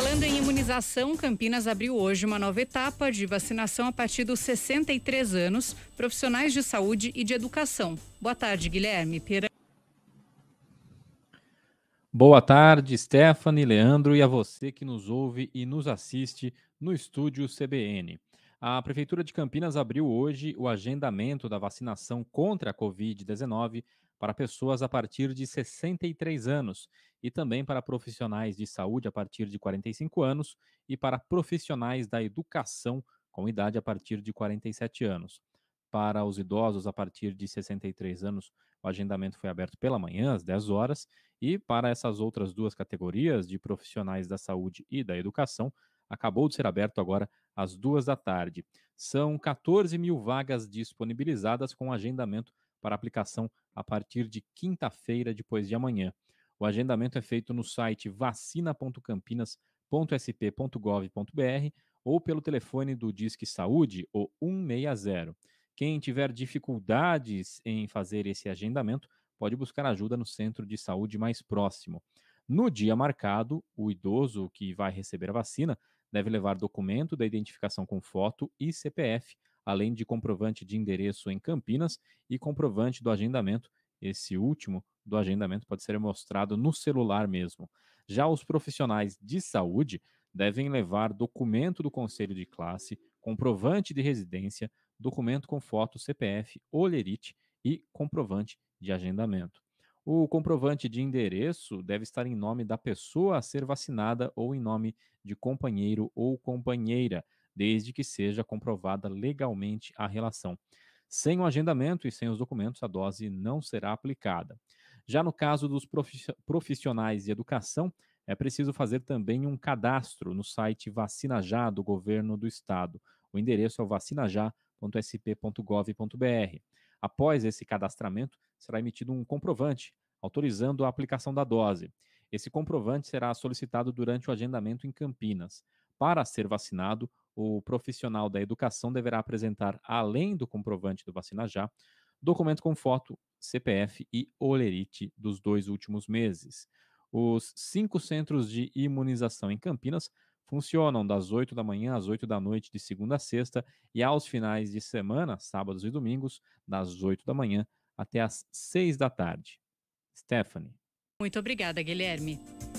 Falando em imunização, Campinas abriu hoje uma nova etapa de vacinação a partir dos 63 anos, profissionais de saúde e de educação. Boa tarde, Guilherme. Pera... Boa tarde, Stephanie, Leandro e a você que nos ouve e nos assiste no estúdio CBN. A Prefeitura de Campinas abriu hoje o agendamento da vacinação contra a Covid-19 para pessoas a partir de 63 anos e também para profissionais de saúde a partir de 45 anos e para profissionais da educação com idade a partir de 47 anos. Para os idosos a partir de 63 anos, o agendamento foi aberto pela manhã, às 10 horas, e para essas outras duas categorias de profissionais da saúde e da educação, acabou de ser aberto agora às duas da tarde. São 14 mil vagas disponibilizadas com agendamento para aplicação a partir de quinta-feira, depois de amanhã. O agendamento é feito no site vacina.campinas.sp.gov.br ou pelo telefone do Disque Saúde, o 160. Quem tiver dificuldades em fazer esse agendamento, pode buscar ajuda no centro de saúde mais próximo. No dia marcado, o idoso que vai receber a vacina deve levar documento da identificação com foto e CPF, além de comprovante de endereço em Campinas e comprovante do agendamento, esse último do agendamento pode ser mostrado no celular mesmo. Já os profissionais de saúde devem levar documento do conselho de classe, comprovante de residência, documento com foto, CPF, olerite e comprovante de agendamento. O comprovante de endereço deve estar em nome da pessoa a ser vacinada ou em nome de companheiro ou companheira, desde que seja comprovada legalmente a relação. Sem o agendamento e sem os documentos, a dose não será aplicada. Já no caso dos profissionais de educação, é preciso fazer também um cadastro no site Vacina Já do Governo do Estado. O endereço é vacinajá.sp.gov.br. Após esse cadastramento, será emitido um comprovante autorizando a aplicação da dose. Esse comprovante será solicitado durante o agendamento em Campinas. Para ser vacinado, o profissional da educação deverá apresentar, além do comprovante do vacina já, documento com foto, CPF e olerite dos dois últimos meses. Os cinco centros de imunização em Campinas funcionam das 8 da manhã às 8 da noite de segunda a sexta e aos finais de semana, sábados e domingos, das 8 da manhã até às 6 da tarde. Stephanie. Muito obrigada, Guilherme.